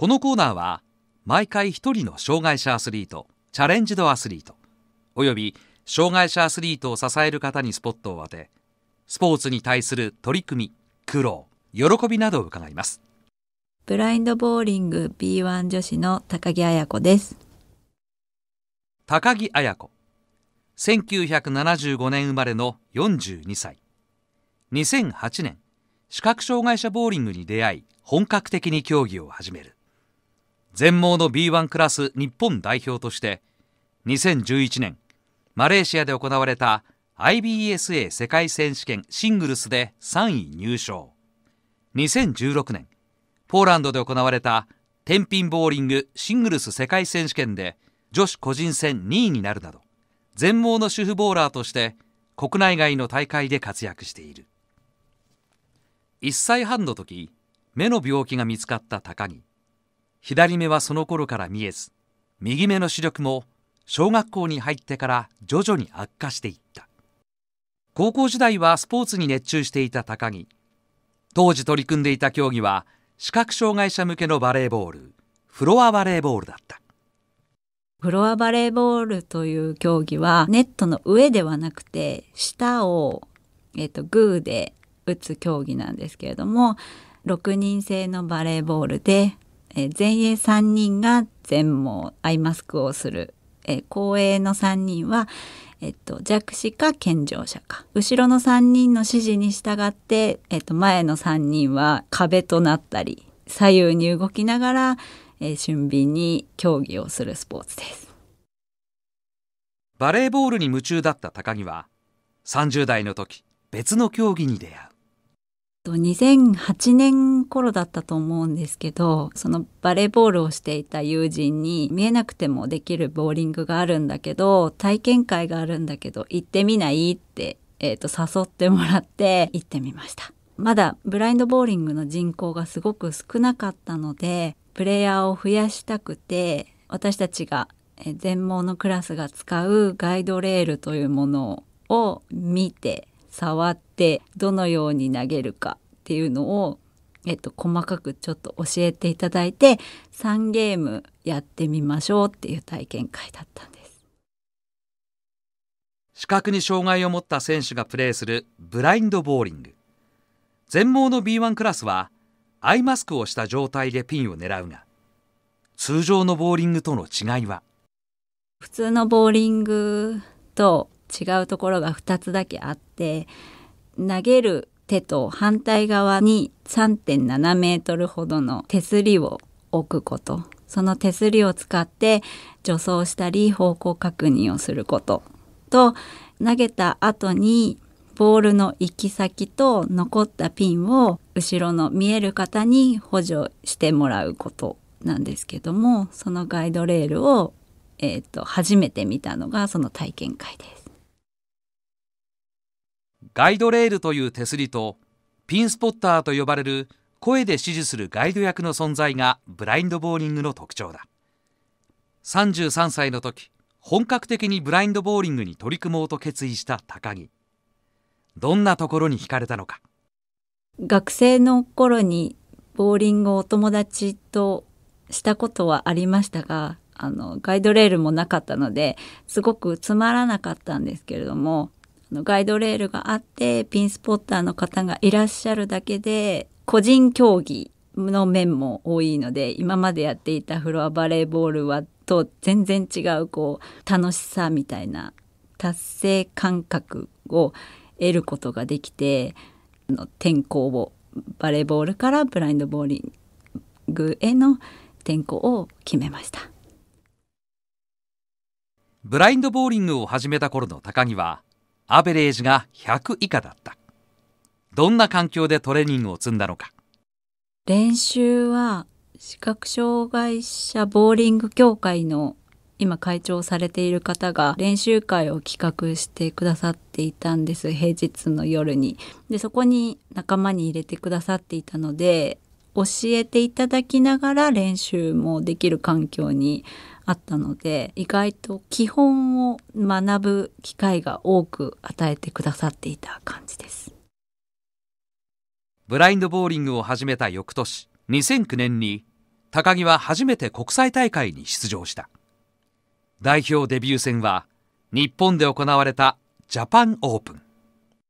このコーナーは毎回1人の障害者アスリートチャレンジドアスリートおよび障害者アスリートを支える方にスポットを当てスポーツに対する取り組み苦労喜びなどを伺いますブラインドボーリング B1 女子の高木彩子です高木彩子1975年生まれの42歳2008年視覚障害者ボーリングに出会い本格的に競技を始める全盲の B1 クラス日本代表として2011年マレーシアで行われた IBSA 世界選手権シングルスで3位入賞2016年ポーランドで行われた天品ボーリングシングルス世界選手権で女子個人戦2位になるなど全盲の主婦ボーラーとして国内外の大会で活躍している1歳半の時目の病気が見つかった高木左目はその頃から見えず右目の視力も小学校に入ってから徐々に悪化していった高校時代はスポーツに熱中していた高木当時取り組んでいた競技は視覚障害者向けのバレーボールフロアバレーボールだったフロアバレーボールという競技はネットの上ではなくて下を、えーと、とグーで打つ競技なんですけれども6人制のバレーボールでえー、前衛3人が全盲アイマスクをする、えー、後衛の3人は、えっと、弱視か健常者か後ろの3人の指示に従って、えっと、前の3人は壁となったり左右に動きながら、えー、俊敏に競技をするスポーツですバレーボールに夢中だった高木は30代の時別の競技に出会うと2008年頃だったと思うんですけどそのバレーボールをしていた友人に見えなくてもできるボーリングがあるんだけど体験会があるんだけど行ってみないって、えー、と誘ってもらって行ってみましたまだブラインドボーリングの人口がすごく少なかったのでプレイヤーを増やしたくて私たちが全盲のクラスが使うガイドレールというものを見て触ってどのように投げるかっていうのを、えっと、細かくちょっと教えていただいて3ゲームやってみましょうっていう体験会だったんです視覚に障害を持った選手がプレーするブラインドボーリング全盲の B1 クラスはアイマスクをした状態でピンを狙うが通常のボーリングとの違いは普通のボーリングと違うところが2つだけあって投げる手と反対側に3.7メートルほどの手すりを置くことその手すりを使って助走したり方向確認をすることと投げた後にボールの行き先と残ったピンを後ろの見える方に補助してもらうことなんですけどもそのガイドレールを、えーと、初めて見たのがその体験会です。ガイドレールという手すりとピンスポッターと呼ばれる声で指示するガイド役の存在がブラインドボーリングの特徴だ33歳の時本格的にブラインドボーリングに取り組もうと決意した高木どんなところに惹かれたのか学生の頃にボーリングをお友達としたことはありましたがあのガイドレールもなかったのですごくつまらなかったんですけれどもガイドレールがあって、ピンスポッターの方がいらっしゃるだけで、個人競技の面も多いので、今までやっていたフロアバレーボールはと全然違う、こう、楽しさみたいな達成感覚を得ることができて、の転校を、バレーボールからブラインドボーリングへの転校を決めました。ブラインドボーリングを始めた頃の高木は、アベレージが100以下だったどんな環境でトレーニングを積んだのか練習は視覚障害者ボーリング協会の今会長されている方が練習会を企画してくださっていたんです平日の夜にでそこに仲間に入れてくださっていたので教えていただきながら練習もできる環境にあったので意外と基本を学ぶ機会が多く与えてくださっていた感じですブラインドボーリングを始めた翌年2009年に高木は初めて国際大会に出場した代表デビュー戦は日本で行われたジャパンオープン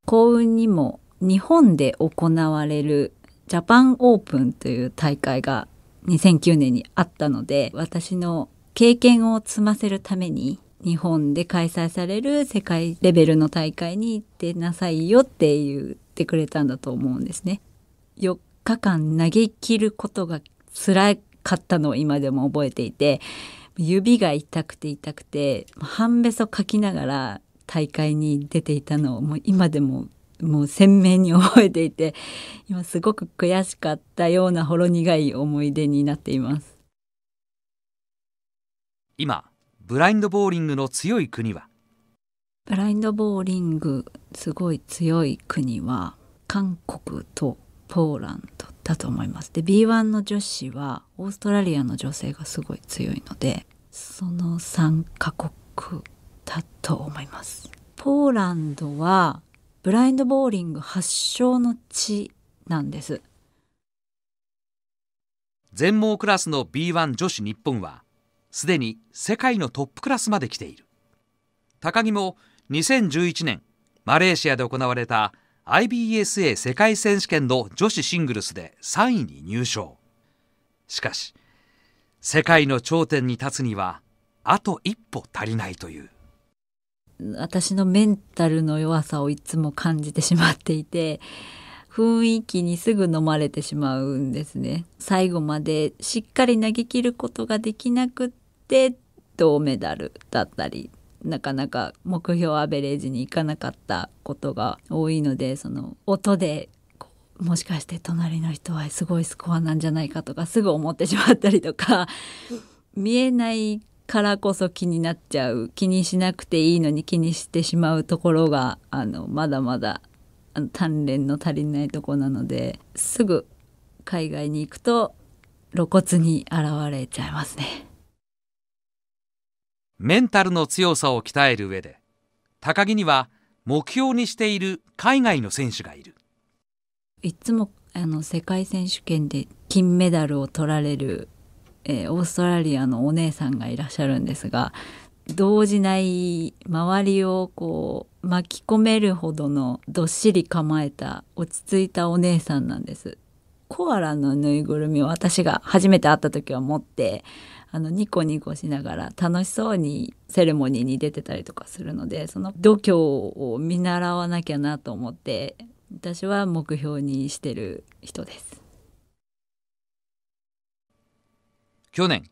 幸運にも日本で行われるジャパンオープンという大会が2009年にあったので私の経験を積ませるために日本で開催される世界レベルの大会に行ってなさいよって言ってくれたんだと思うんですね。4日間投げ切ることが辛かったのを今でも覚えていて指が痛くて痛くて半べそかきながら大会に出ていたのをもう今でももう鮮明に覚えていて今すごく悔しかったようなほろ苦い思い出になっています今ブラインドボーリングの強い国はブラインドボーリングすごい強い国は韓国とポーランドだと思いますで B1 の女子はオーストラリアの女性がすごい強いのでその3カ国だと思いますポーランドはブラインドボーリング発祥の地なんです全盲クラスの B1 女子日本はすでに世界のトップクラスまで来ている高木も2011年マレーシアで行われた IBSA 世界選手権の女子シングルスで3位に入賞しかし世界の頂点に立つにはあと一歩足りないという。私のメンタルの弱さをいつも感じてしまっていて雰囲気にすぐ飲まれてしまうんですね最後までしっかり投げきることができなくって銅メダルだったりなかなか目標アベレージにいかなかったことが多いのでその音でもしかして隣の人はすごいスコアなんじゃないかとかすぐ思ってしまったりとか見えないからこそ気になっちゃう気にしなくていいのに気にしてしまうところがあのまだまだあの鍛錬の足りないとこなのですぐ海外に行くと露骨に現れちゃいますねメンタルの強さを鍛える上で高木には目標にしている海外の選手がいるいつもあの世界選手権で金メダルを取られるえー、オーストラリアのお姉さんがいらっしゃるんですが動じない周りをこう巻き込めるほどのどっしり構えた落ち着いたお姉さんなんです。コアラのぬいぐるみを私が初めて会った時は持ってあのニコニコしながら楽しそうにセレモニーに出てたりとかするのでその度胸を見習わなきゃなと思って私は目標にしてる人です。去年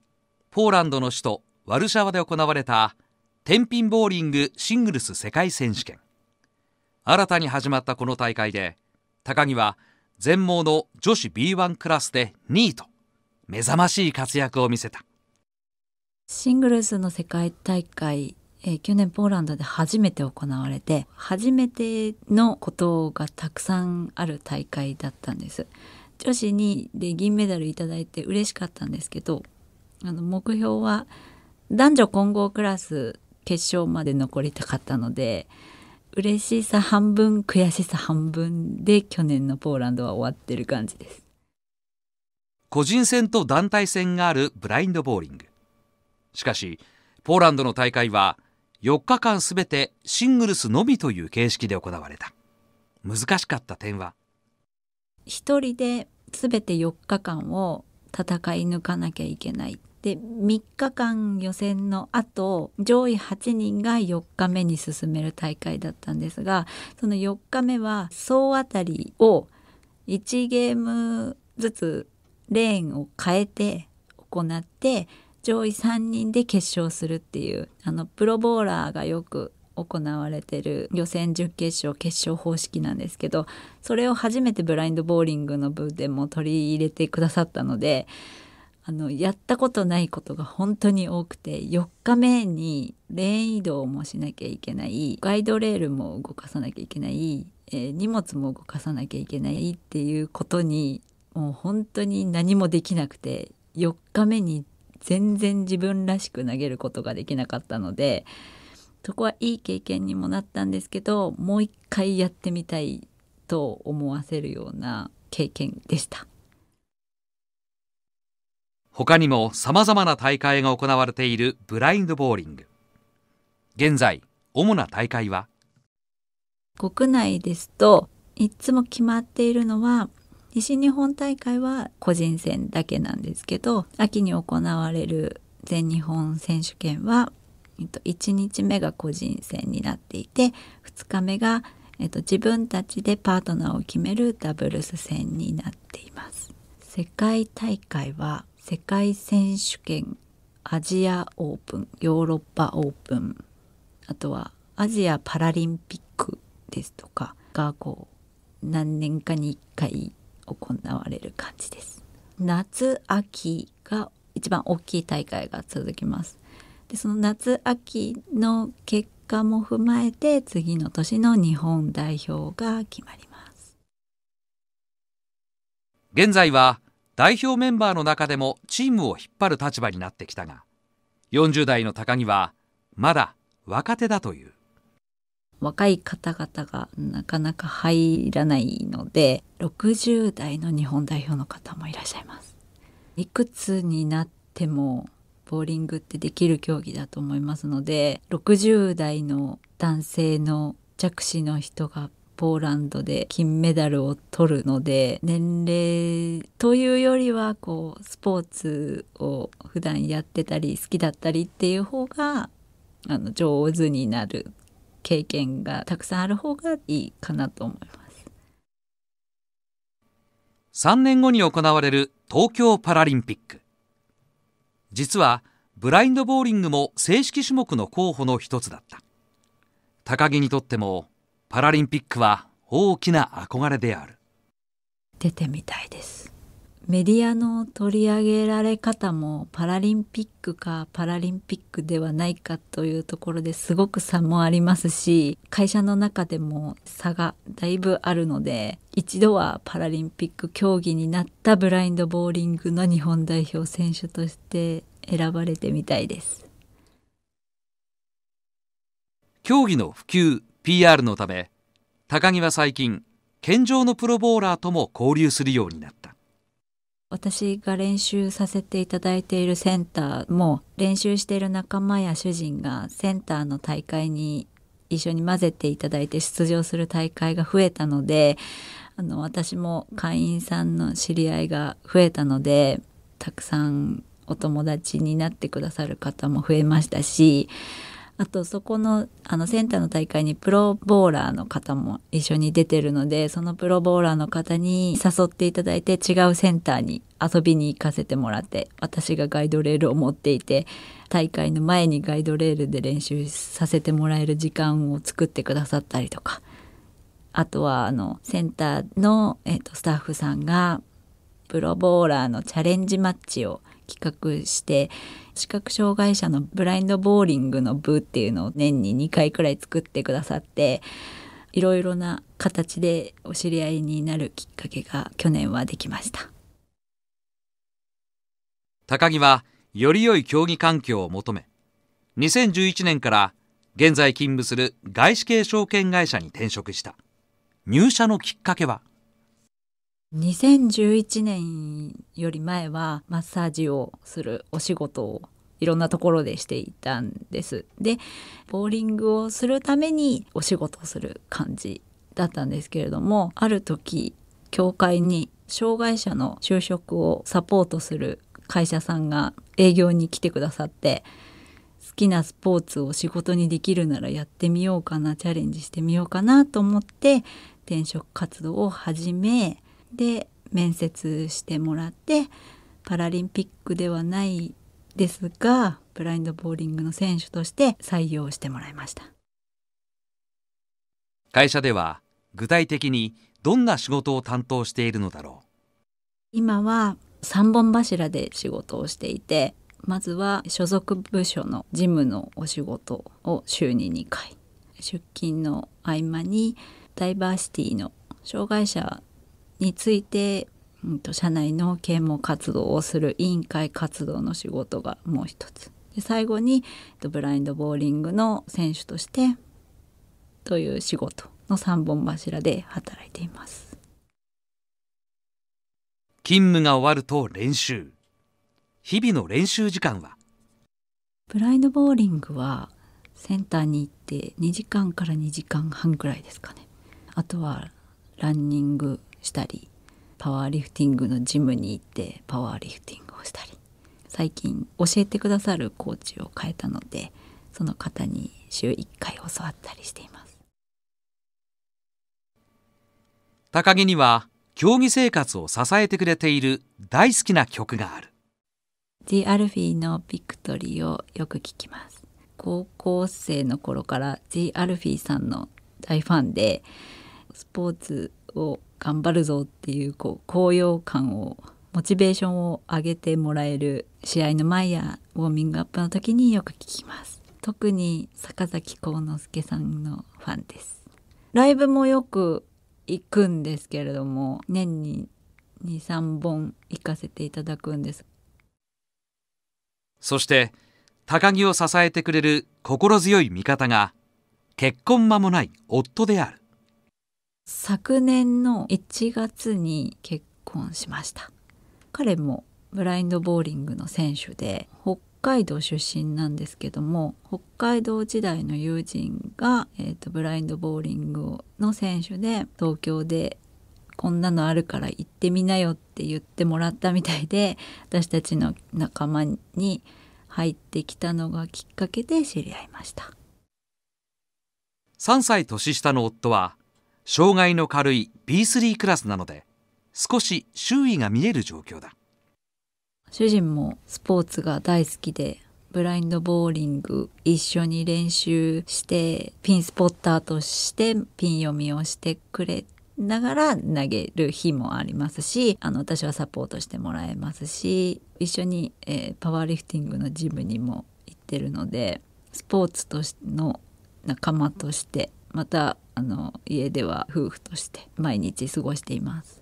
ポーランドの首都ワルシャワで行われた天品ボーリングシングルス世界選手権新たに始まったこの大会で高木は全盲の女子 B1 クラスで2位と目覚ましい活躍を見せたシングルスの世界大会え去年ポーランドで初めて行われて初めてのことがたくさんある大会だったんです。女子2位で銀メダル頂いて嬉しかったんですけどあの目標は男女混合クラス決勝まで残りたかったので嬉しさ半分悔しさ半分で去年のポーランドは終わってる感じです個人戦と団体戦があるブラインドボーリングしかしポーランドの大会は4日間すべてシングルスのみという形式で行われた難しかった点は一人で全て4日間を戦い抜かなきゃいけないで3日間予選のあと上位8人が4日目に進める大会だったんですがその4日目は総当たりを1ゲームずつレーンを変えて行って上位3人で決勝するっていうあのプロボウラーがよく行われてる予選準決勝決勝方式なんですけどそれを初めてブラインドボーリングの部でも取り入れてくださったのであのやったことないことが本当に多くて4日目にレーン移動もしなきゃいけないガイドレールも動かさなきゃいけない、えー、荷物も動かさなきゃいけないっていうことにもう本当に何もできなくて4日目に全然自分らしく投げることができなかったので。そこはいい経験にもなったんですけどもう一回やってみたいと思わせるような経験でした他にもさまざまな大会が行われているブラインドボーリング現在主な大会は国内ですといつも決まっているのは西日本大会は個人戦だけなんですけど秋に行われる全日本選手権はえっと、1日目が個人戦になっていて2日目が、えっと、自分たちでパートナーを決めるダブルス戦になっています世界大会は世界選手権アジアオープンヨーロッパオープンあとはアジアパラリンピックですとかがこう何年かに1回行われる感じです夏秋が一番大きい大会が続きますでその夏秋の結果も踏まえて次の年の日本代表が決まります現在は代表メンバーの中でもチームを引っ張る立場になってきたが40代の高木はまだ若手だという若い方々がなかなか入らないので60代の日本代表の方もいらっしゃいますいくつになってもボーリングってできる競技だと思いますので60代の男性の弱視の人がポーランドで金メダルを取るので年齢というよりはこうスポーツを普段やってたり好きだったりっていう方があの上手になる経験がたくさんある方がいいかなと思います3年後に行われる東京パラリンピック実はブラインドボーリングも正式種目の候補の一つだった高木にとってもパラリンピックは大きな憧れである出てみたいですメディアの取り上げられ方もパラリンピックかパラリンピックではないかというところですごく差もありますし会社の中でも差がだいぶあるので一度はパラリンピック競技になったブラインドボーリングの日本代表選手として選ばれてみたいです競技の普及 PR のため高木は最近健常のプロボウラーとも交流するようになった。私が練習させていただいているセンターも練習している仲間や主人がセンターの大会に一緒に混ぜていただいて出場する大会が増えたのであの私も会員さんの知り合いが増えたのでたくさんお友達になってくださる方も増えましたしあとそこのあのセンターの大会にプロボーラーの方も一緒に出てるのでそのプロボーラーの方に誘っていただいて違うセンターに遊びに行かせてもらって私がガイドレールを持っていて大会の前にガイドレールで練習させてもらえる時間を作ってくださったりとかあとはあのセンターの、えー、とスタッフさんがプロボーラーのチャレンジマッチを企画して視覚障害者のブラインドボーリングの部っていうのを年に2回くらい作ってくださっていろいろな形でお知り合いになるきっかけが去年はできました高木はより良い競技環境を求め2011年から現在勤務する外資系証券会社に転職した入社のきっかけは「2011年より前はマッサージをするお仕事をいろんなところでしていたんです。でボーリングをするためにお仕事をする感じだったんですけれどもある時教会に障害者の就職をサポートする会社さんが営業に来てくださって好きなスポーツを仕事にできるならやってみようかなチャレンジしてみようかなと思って転職活動を始めで面接してもらってパラリンピックではないですがブラインドボーリングの選手として採用してもらいました会社では具体的にどんな仕事を担当しているのだろう今は3本柱で仕事をしていてまずは所属部署の事務のお仕事を週に2回出勤の合間にダイバーシティの障害者について、うん、と社内の啓蒙活動をする委員会活動の仕事がもう一つで最後に、と、ブラインドボーリングの選手としてという仕事の3本柱で働いています勤務が終わると練習日々の練習時間はブラインドボーリングはセンターに行って2時間から2時間半ぐらいですかねあとはランニングしたりパワーリフティングのジムに行ってパワーリフティングをしたり最近教えてくださるコーチを変えたのでその方に週1回教わったりしています高木には競技生活を支えてくれている大好きな曲がある D アルフィーのビクトリーをよく聞きます高校生の頃から G アルフィーさんの大ファンでスポーツを頑張るぞっていうこう高揚感をモチベーションを上げてもらえる試合の前やウォーミングアップの時によく聞きます特に坂崎幸之助さんのファンですライブもよく行くんですけれども年に23本行かせていただくんですそして高木を支えてくれる心強い味方が結婚間もない夫である昨年の1月に結婚しました彼もブラインドボーリングの選手で北海道出身なんですけども北海道時代の友人が、えーと、ブラインドボーリングの選手で東京でこんなのあるから行ってみなよって言ってもらったみたいで私たちの仲間に入ってきたのがきっかけで知り合いました3歳年下の夫は障害の軽い B3 クラスなので少し周囲が見える状況だ主人もスポーツが大好きでブラインドボーリング一緒に練習してピンスポッターとしてピン読みをしてくれながら投げる日もありますしあの私はサポートしてもらえますし一緒に、えー、パワーリフティングのジムにも行ってるのでスポーツとしての仲間としてまたあの家では夫婦として毎日過ごしています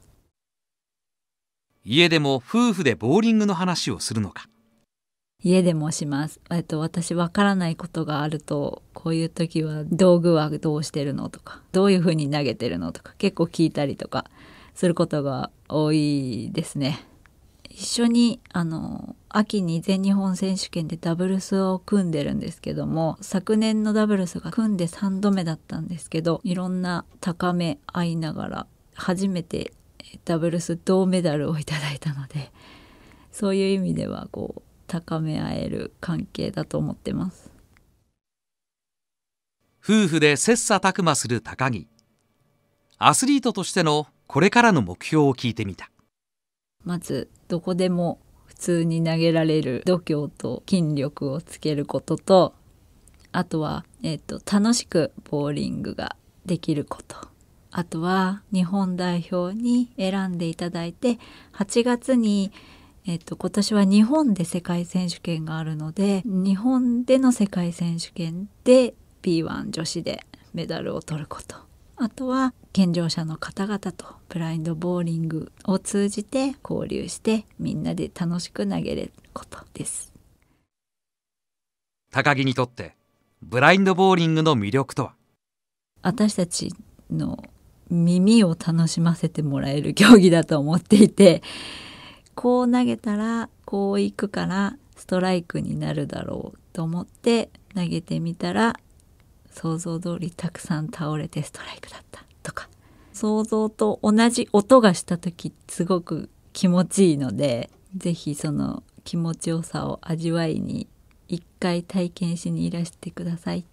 家でも夫婦でボーリングの話をするのか家でもします。えっと、私わからないことがあると、こういう時は道具はどうしてるのとか、どういうふうに投げてるのとか、結構聞いたりとかすることが多いですね。一緒に、あの、秋に全日本選手権でダブルスを組んでるんですけども昨年のダブルスが組んで3度目だったんですけどいろんな高め合いながら初めてダブルス銅メダルをいただいたのでそういう意味ではこう高め合える関係だと思ってます夫婦で切磋琢磨する高木アスリートとしてのこれからの目標を聞いてみたまずどこでも普通に投げられる度胸と筋力をつけることとあとは、えっ、と、楽しくボーリングができること。あとは日本代表に選んでいただいて8月にえっと、今年は日本で世界選手権があるので日本での世界選手権で B1 女子でメダルを取ることあとは健常者の方々とブラインドボーリングを通じて交流してみんなで楽しく投げれることです高木にとってブラインドボーリングの魅力とは私たちの耳を楽しませてもらえる競技だと思っていてこう投げたらこういくからストライクになるだろうと思って投げてみたら想像通りたくさん倒れてストライクだったとか想像と同じ音がした時すごく気持ちいいので是非その気持ちよさを味わいに一回体験しにいらしてください。